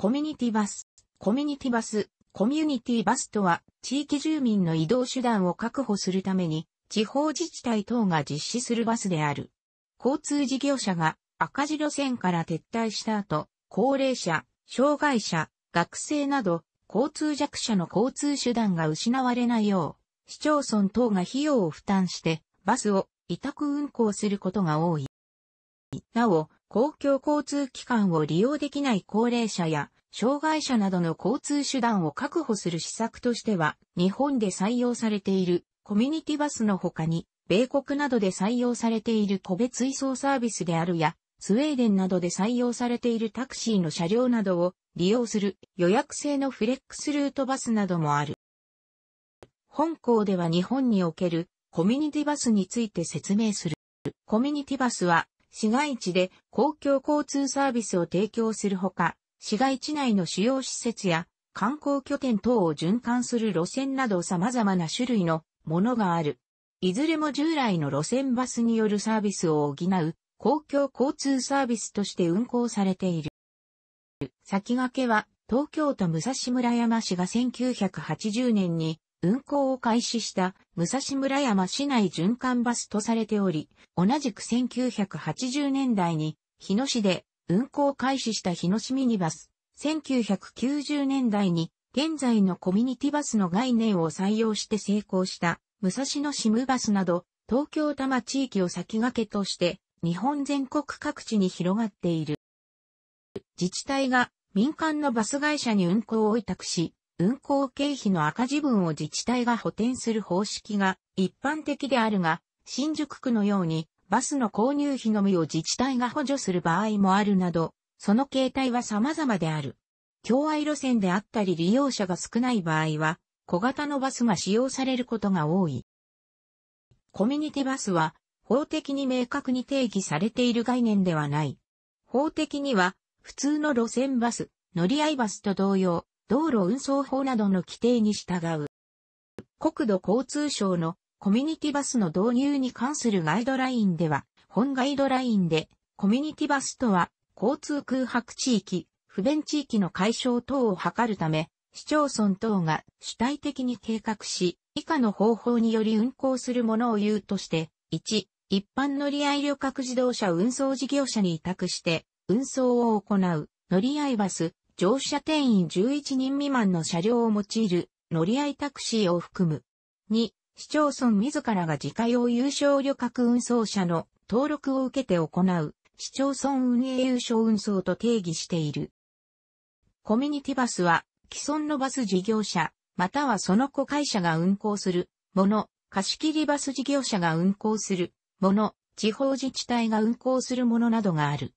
コミュニティバス。コミュニティバス、コミュニティバスとは、地域住民の移動手段を確保するために、地方自治体等が実施するバスである。交通事業者が赤字路線から撤退した後、高齢者、障害者、学生など、交通弱者の交通手段が失われないよう、市町村等が費用を負担して、バスを委託運行することが多い。なお、公共交通機関を利用できない高齢者や障害者などの交通手段を確保する施策としては、日本で採用されているコミュニティバスの他に、米国などで採用されている個別移送サービスであるや、スウェーデンなどで採用されているタクシーの車両などを利用する予約制のフレックスルートバスなどもある。本校では日本におけるコミュニティバスについて説明する。コミュニティバスは市街地で公共交通サービスを提供するほか、市街地内の主要施設や観光拠点等を循環する路線など様々な種類のものがある。いずれも従来の路線バスによるサービスを補う公共交通サービスとして運行されている。先駆けは東京都武蔵村山市が1980年に運行を開始した武蔵村山市内循環バスとされており、同じく1980年代に日野市で運行開始した日野市ミニバス、1990年代に現在のコミュニティバスの概念を採用して成功した武蔵野シムバスなど東京多摩地域を先駆けとして日本全国各地に広がっている。自治体が民間のバス会社に運行を委託し、運行経費の赤字分を自治体が補填する方式が一般的であるが、新宿区のようにバスの購入費のみを自治体が補助する場合もあるなど、その形態は様々である。共愛路線であったり利用者が少ない場合は、小型のバスが使用されることが多い。コミュニティバスは、法的に明確に定義されている概念ではない。法的には、普通の路線バス、乗り合いバスと同様、道路運送法などの規定に従う。国土交通省のコミュニティバスの導入に関するガイドラインでは、本ガイドラインで、コミュニティバスとは、交通空白地域、不便地域の解消等を図るため、市町村等が主体的に計画し、以下の方法により運行するものを言うとして、1、一般乗り合い旅客自動車運送事業者に委託して、運送を行う、乗り合いバス、乗車定員11人未満の車両を用いる乗り合いタクシーを含む。2、市町村自らが自家用有償旅客運送車の登録を受けて行う市町村運営有償運送と定義している。コミュニティバスは既存のバス事業者、またはその子会社が運行するもの、貸切バス事業者が運行するもの、地方自治体が運行するものなどがある。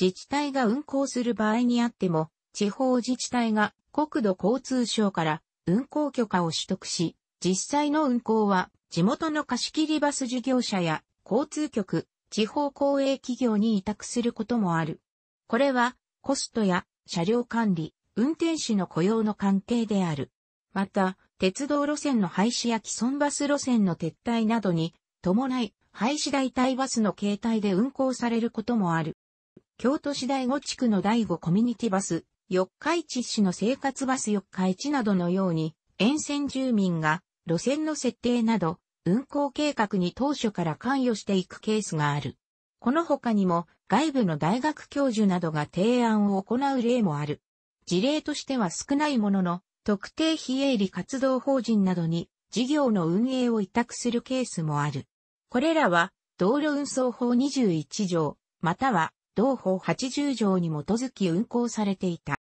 自治体が運行する場合にあっても、地方自治体が国土交通省から運行許可を取得し、実際の運行は地元の貸し切りバス事業者や交通局、地方公営企業に委託することもある。これはコストや車両管理、運転手の雇用の関係である。また、鉄道路線の廃止や既存バス路線の撤退などに伴い廃止代替バスの形態で運行されることもある。京都市第5地区の第5コミュニティバス、四日市市の生活バス四日市などのように、沿線住民が路線の設定など、運行計画に当初から関与していくケースがある。この他にも外部の大学教授などが提案を行う例もある。事例としては少ないものの、特定非営利活動法人などに事業の運営を委託するケースもある。これらは道路運送法21条、または同法80条に基づき運行されていた。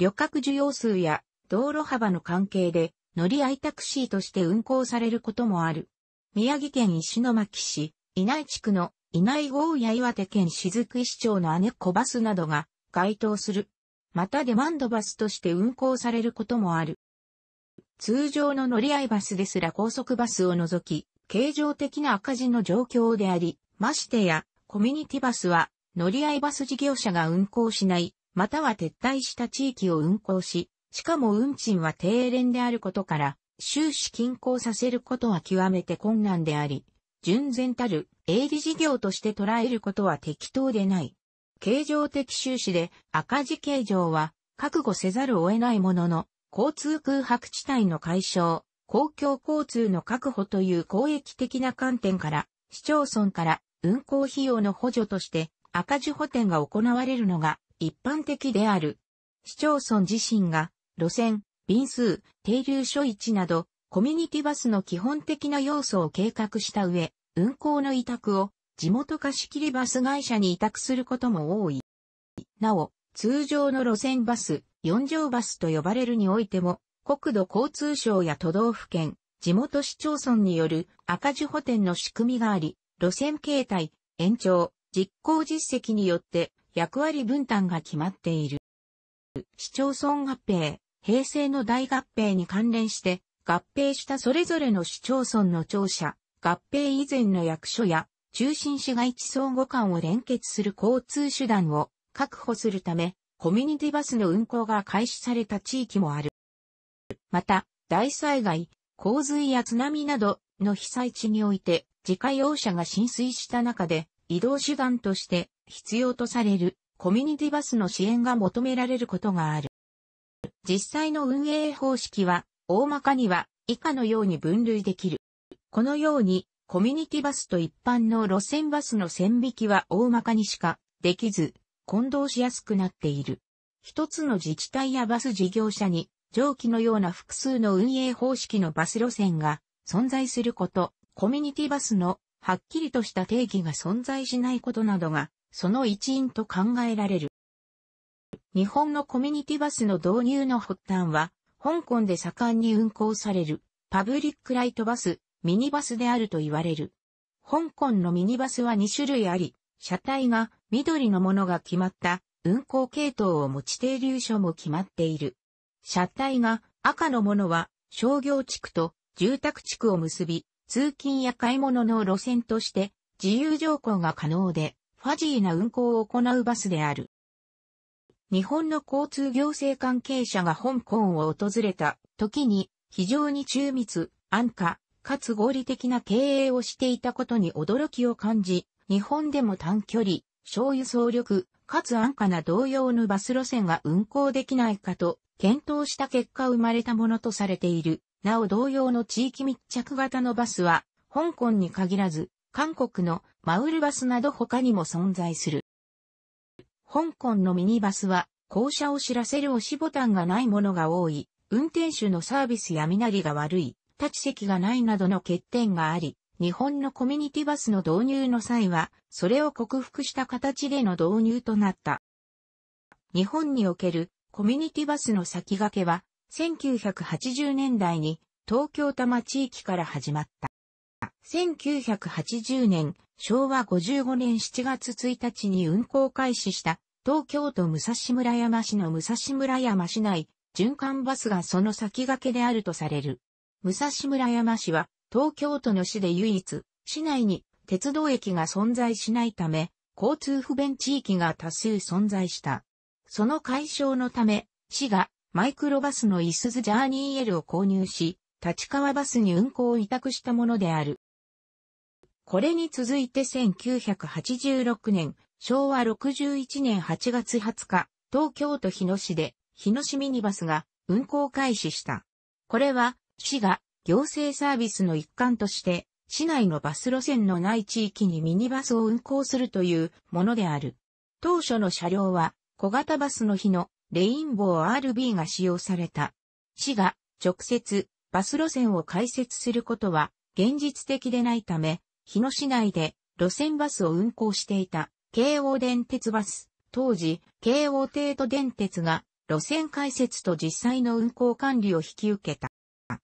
旅客需要数や道路幅の関係で乗り合いタクシーとして運行されることもある。宮城県石巻市、稲井地区の稲井郷や岩手県雫石町の姉子バスなどが該当する。またデマンドバスとして運行されることもある。通常の乗り合いバスですら高速バスを除き、形状的な赤字の状況であり、ましてや、コミュニティバスは乗り合いバス事業者が運行しないまたは撤退した地域を運行し、しかも運賃は低廉であることから、収支均衡させることは極めて困難であり、純然たる営利事業として捉えることは適当でない。経常的収支で赤字形状は覚悟せざるを得ないものの、交通空白地帯の解消、公共交通の確保という公益的な観点から、市町村から運行費用の補助として赤字補填が行われるのが一般的である。市町村自身が、路線、便数、停留所位置など、コミュニティバスの基本的な要素を計画した上、運行の委託を地元貸切バス会社に委託することも多い。なお、通常の路線バス、4乗バスと呼ばれるにおいても、国土交通省や都道府県、地元市町村による赤字補填の仕組みがあり、路線形態、延長、実行実績によって役割分担が決まっている。市町村合併、平成の大合併に関連して、合併したそれぞれの市町村の庁舎、合併以前の役所や、中心市街地相互間を連結する交通手段を確保するため、コミュニティバスの運行が開始された地域もある。また、大災害、洪水や津波などの被災地において、自家用車が浸水した中で、移動手段として必要とされるコミュニティバスの支援が求められることがある。実際の運営方式は大まかには以下のように分類できる。このようにコミュニティバスと一般の路線バスの線引きは大まかにしかできず混同しやすくなっている。一つの自治体やバス事業者に上記のような複数の運営方式のバス路線が存在すること、コミュニティバスのはっきりとした定義が存在しないことなどがその一因と考えられる。日本のコミュニティバスの導入の発端は、香港で盛んに運行されるパブリックライトバス、ミニバスであると言われる。香港のミニバスは2種類あり、車体が緑のものが決まった運行系統を持ち停留所も決まっている。車体が赤のものは商業地区と住宅地区を結び、通勤や買い物の路線として自由乗降が可能で、ファジーな運行を行うバスである。日本の交通行政関係者が香港を訪れた時に非常に中密、安価、かつ合理的な経営をしていたことに驚きを感じ、日本でも短距離、小輸送力、かつ安価な同様のバス路線が運行できないかと検討した結果生まれたものとされている。なお同様の地域密着型のバスは、香港に限らず、韓国のマウルバスなど他にも存在する。香港のミニバスは、降車を知らせる押しボタンがないものが多い、運転手のサービスや身なりが悪い、立ち席がないなどの欠点があり、日本のコミュニティバスの導入の際は、それを克服した形での導入となった。日本におけるコミュニティバスの先駆けは、1980年代に東京多摩地域から始まった。1980年、昭和55年7月1日に運行開始した、東京都武蔵村山市の武蔵村山市内、循環バスがその先駆けであるとされる。武蔵村山市は、東京都の市で唯一、市内に鉄道駅が存在しないため、交通不便地域が多数存在した。その解消のため、市がマイクロバスのイスズジャーニーエルを購入し、立川バスに運行を委託したものである。これに続いて1986年、昭和61年8月20日、東京都日野市で、日野市ミニバスが運行開始した。これは、市が行政サービスの一環として、市内のバス路線のない地域にミニバスを運行するというものである。当初の車両は、小型バスの日のレインボー RB が使用された。市が直接バス路線を開設することは現実的でないため、日野市内で路線バスを運行していた京王電鉄バス、当時京王帝都電鉄が路線開設と実際の運行管理を引き受けた。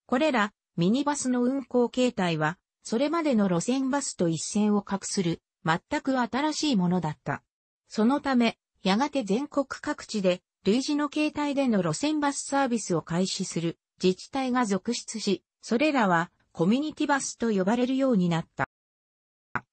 これらミニバスの運行形態は、それまでの路線バスと一線を画する、全く新しいものだった。そのため、やがて全国各地で、類似の形態での路線バスサービスを開始する自治体が続出し、それらはコミュニティバスと呼ばれるようになった。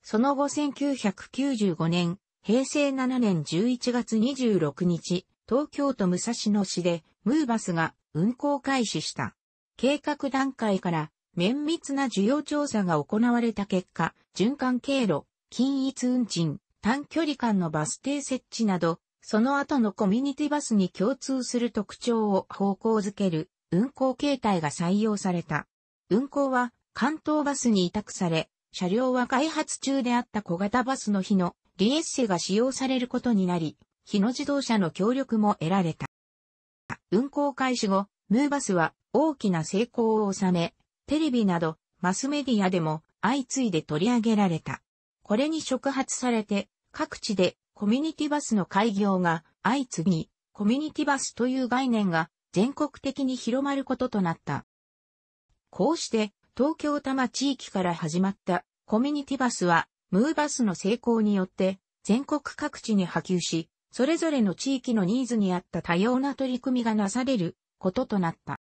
その後1995年、平成7年11月26日、東京都武蔵野市でムーバスが運行開始した。計画段階から綿密な需要調査が行われた結果、循環経路、均一運賃、短距離間のバス停設置など、その後のコミュニティバスに共通する特徴を方向づける運行形態が採用された。運行は関東バスに委託され、車両は開発中であった小型バスの日のリエッセが使用されることになり、日野自動車の協力も得られた。運行開始後、ムーバスは大きな成功を収め、テレビなどマスメディアでも相次いで取り上げられた。これに触発されて、各地でコミュニティバスの開業が相次ぎ、コミュニティバスという概念が全国的に広まることとなった。こうして、東京多摩地域から始まったコミュニティバスは、ムーバスの成功によって、全国各地に波及し、それぞれの地域のニーズに合った多様な取り組みがなされることとなった。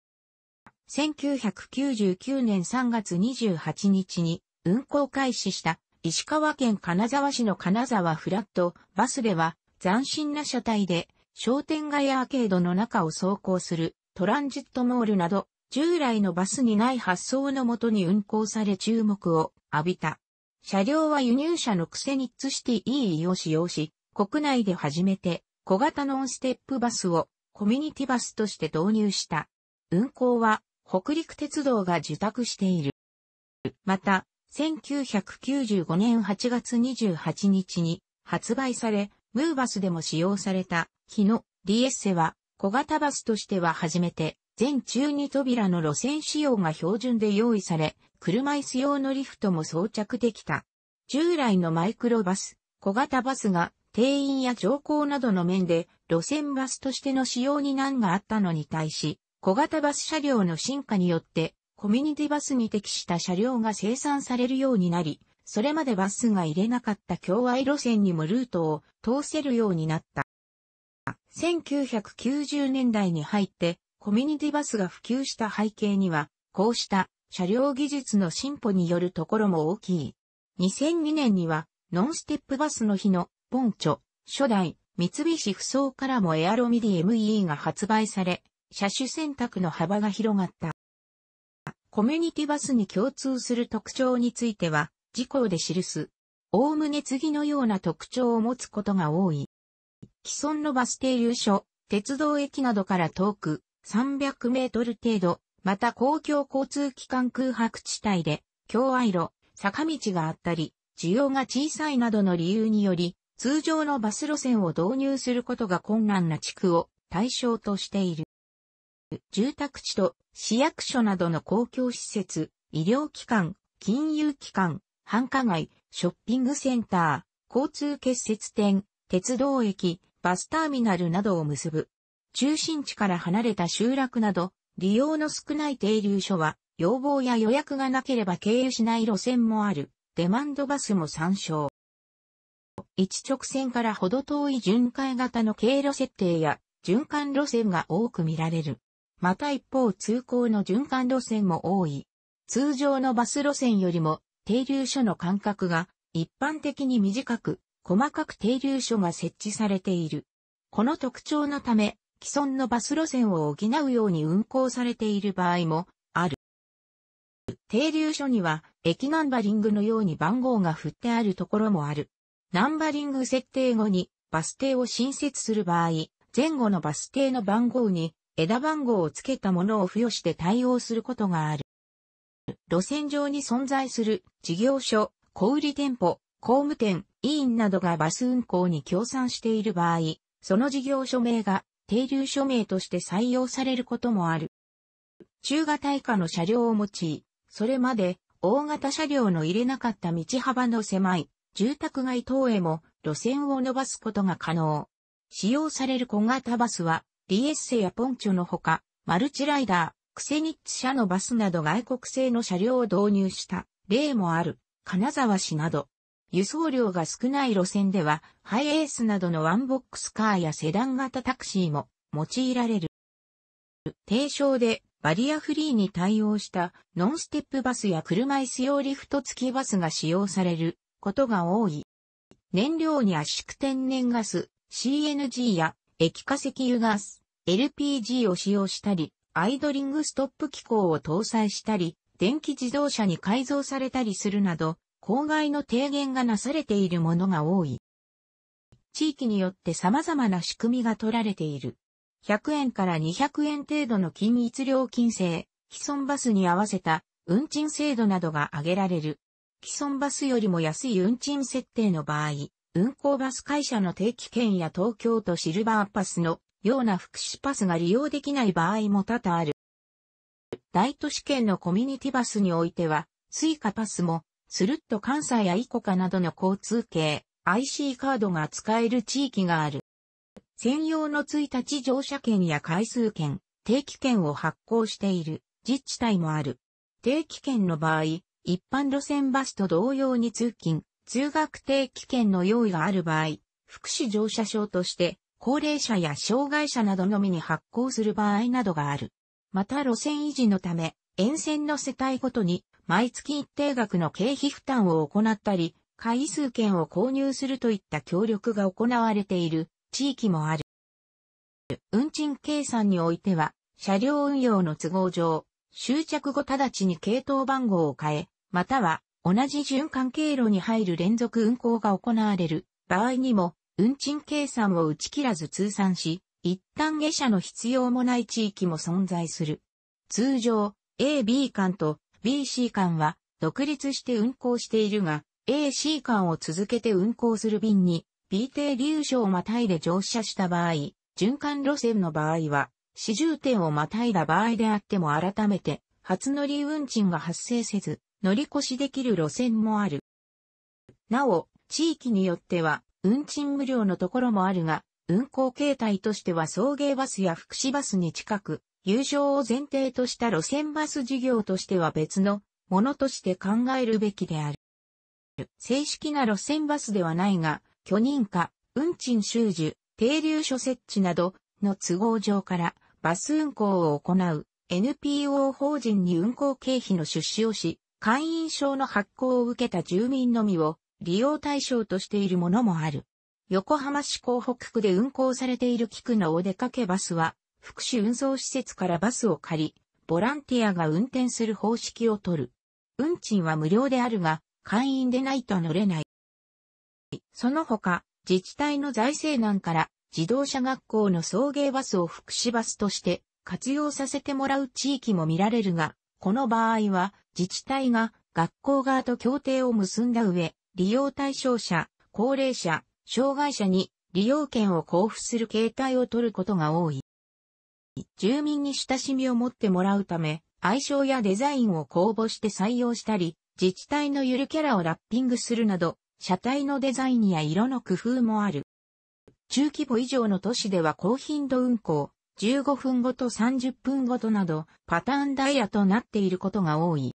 1999年3月28日に運行開始した石川県金沢市の金沢フラットバスでは斬新な車体で商店街アーケードの中を走行するトランジットモールなど、従来のバスにない発想のもとに運行され注目を浴びた。車両は輸入車のクセニッツシティ E を使用し、国内で初めて小型ノンステップバスをコミュニティバスとして導入した。運行は北陸鉄道が受託している。また、1995年8月28日に発売され、ムーバスでも使用された、日のディエッセは、小型バスとしては初めて、全中に扉の路線仕様が標準で用意され、車椅子用のリフトも装着できた。従来のマイクロバス、小型バスが定員や乗降などの面で路線バスとしての使用に難があったのに対し、小型バス車両の進化によってコミュニティバスに適した車両が生産されるようになり、それまでバスが入れなかった境外路線にもルートを通せるようになった。1990年代に入ってコミュニティバスが普及した背景には、こうした車両技術の進歩によるところも大きい。2002年には、ノンステップバスの日の、ポンチョ、初代、三菱不走からもエアロミディ ME が発売され、車種選択の幅が広がった。コミュニティバスに共通する特徴については、事項で記す。おおむね次のような特徴を持つことが多い。既存のバス停留所、鉄道駅などから遠く、300メートル程度、また公共交通機関空白地帯で、境愛路、坂道があったり、需要が小さいなどの理由により、通常のバス路線を導入することが困難な地区を対象としている。住宅地と市役所などの公共施設、医療機関、金融機関、繁華街、ショッピングセンター、交通結節点、鉄道駅、バスターミナルなどを結ぶ。中心地から離れた集落など、利用の少ない停留所は、要望や予約がなければ経由しない路線もある、デマンドバスも参照。一直線からほど遠い巡回型の経路設定や、循環路線が多く見られる。また一方通行の循環路線も多い。通常のバス路線よりも停留所の間隔が一般的に短く、細かく停留所が設置されている。この特徴のため、既存のバス路線を補うように運行されている場合もある。停留所には駅ナンバリングのように番号が振ってあるところもある。ナンバリング設定後にバス停を新設する場合、前後のバス停の番号に枝番号を付けたものを付与して対応することがある。路線上に存在する事業所、小売店舗、工務店、委員などがバス運行に協賛している場合、その事業所名が定流署名として採用されることもある。中型以下の車両を用い、それまで大型車両の入れなかった道幅の狭い住宅街等へも路線を伸ばすことが可能。使用される小型バスは、リエッセやポンチョのほか、マルチライダー、クセニッツ社のバスなど外国製の車両を導入した例もある金沢市など、輸送量が少ない路線では、ハイエースなどのワンボックスカーやセダン型タクシーも用いられる。低床でバリアフリーに対応したノンステップバスや車椅子用リフト付きバスが使用されることが多い。燃料に圧縮天然ガス、CNG や液化石油ガス、LPG を使用したり、アイドリングストップ機構を搭載したり、電気自動車に改造されたりするなど、公害の低減がなされているものが多い。地域によって様々な仕組みが取られている。100円から200円程度の均一料金制、既存バスに合わせた運賃制度などが挙げられる。既存バスよりも安い運賃設定の場合、運行バス会社の定期券や東京都シルバーパスのような福祉パスが利用できない場合も多々ある。大都市圏のコミュニティバスにおいては、スイカパスも、スルッと関西やイコカなどの交通系、IC カードが使える地域がある。専用の1日乗車券や回数券、定期券を発行している自治体もある。定期券の場合、一般路線バスと同様に通勤、通学定期券の用意がある場合、福祉乗車証として高齢者や障害者などのみに発行する場合などがある。また路線維持のため、沿線の世帯ごとに毎月一定額の経費負担を行ったり、回数券を購入するといった協力が行われている地域もある。運賃計算においては、車両運用の都合上、終着後直ちに系統番号を変え、または同じ循環経路に入る連続運行が行われる場合にも運賃計算を打ち切らず通算し、一旦下車の必要もない地域も存在する。通常、AB 間と BC 間は独立して運行しているが、AC 間を続けて運行する便に、B 停留所をまたいで乗車した場合、循環路線の場合は、始終点をまたいだ場合であっても改めて、初乗り運賃が発生せず、乗り越しできる路線もある。なお、地域によっては、運賃無料のところもあるが、運行形態としては送迎バスや福祉バスに近く、友情を前提とした路線バス事業としては別のものとして考えるべきである。正式な路線バスではないが、許認可、運賃収受、停留所設置などの都合上からバス運行を行う NPO 法人に運行経費の出資をし、会員証の発行を受けた住民のみを利用対象としているものもある。横浜市港北区で運行されている菊のお出かけバスは、福祉運送施設からバスを借り、ボランティアが運転する方式をとる。運賃は無料であるが、会員でないと乗れない。その他、自治体の財政難から自動車学校の送迎バスを福祉バスとして活用させてもらう地域も見られるが、この場合は自治体が学校側と協定を結んだ上、利用対象者、高齢者、障害者に利用権を交付する形態を取ることが多い。住民に親しみを持ってもらうため、愛称やデザインを公募して採用したり、自治体のゆるキャラをラッピングするなど、車体のデザインや色の工夫もある。中規模以上の都市では高頻度運行、15分ごと30分ごとなど、パターンダイヤとなっていることが多い。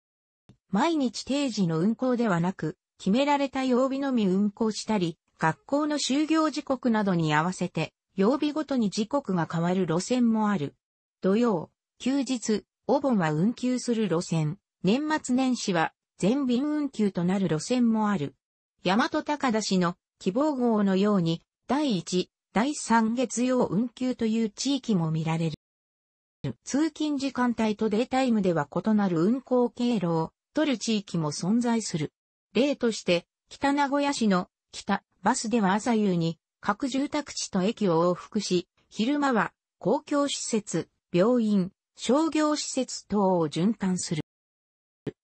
毎日定時の運行ではなく、決められた曜日のみ運行したり、学校の就業時刻などに合わせて、曜日ごとに時刻が変わる路線もある。土曜、休日、お盆は運休する路線、年末年始は全便運休となる路線もある。大和高田市の希望号のように、第1、第3月曜運休という地域も見られる。通勤時間帯とデイタイムでは異なる運行経路を取る地域も存在する。例として、北名古屋市の北バスでは朝夕に各住宅地と駅を往復し、昼間は公共施設、病院、商業施設等を循環する。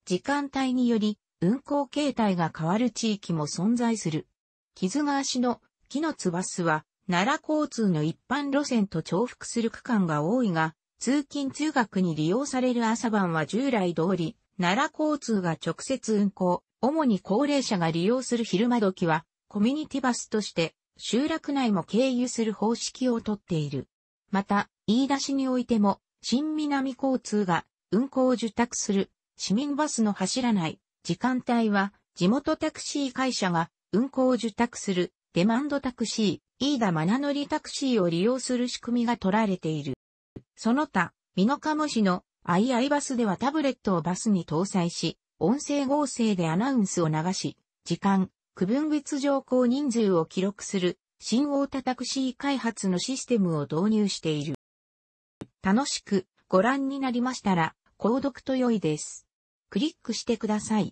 時間帯により運行形態が変わる地域も存在する。木津川市の木の津バスは奈良交通の一般路線と重複する区間が多いが、通勤通学に利用される朝晩は従来通り、奈良交通が直接運行、主に高齢者が利用する昼間時は、コミュニティバスとして、集落内も経由する方式をとっている。また、飯田市においても、新南交通が運行を受託する市民バスの走らない時間帯は、地元タクシー会社が運行を受託するデマンドタクシー、飯田マナ乗りタクシーを利用する仕組みが取られている。その他、美濃加茂市の II バスではタブレットをバスに搭載し、音声合成でアナウンスを流し、時間、区分別乗降人数を記録する、新大田タクシー開発のシステムを導入している。楽しくご覧になりましたら、購読と良いです。クリックしてください。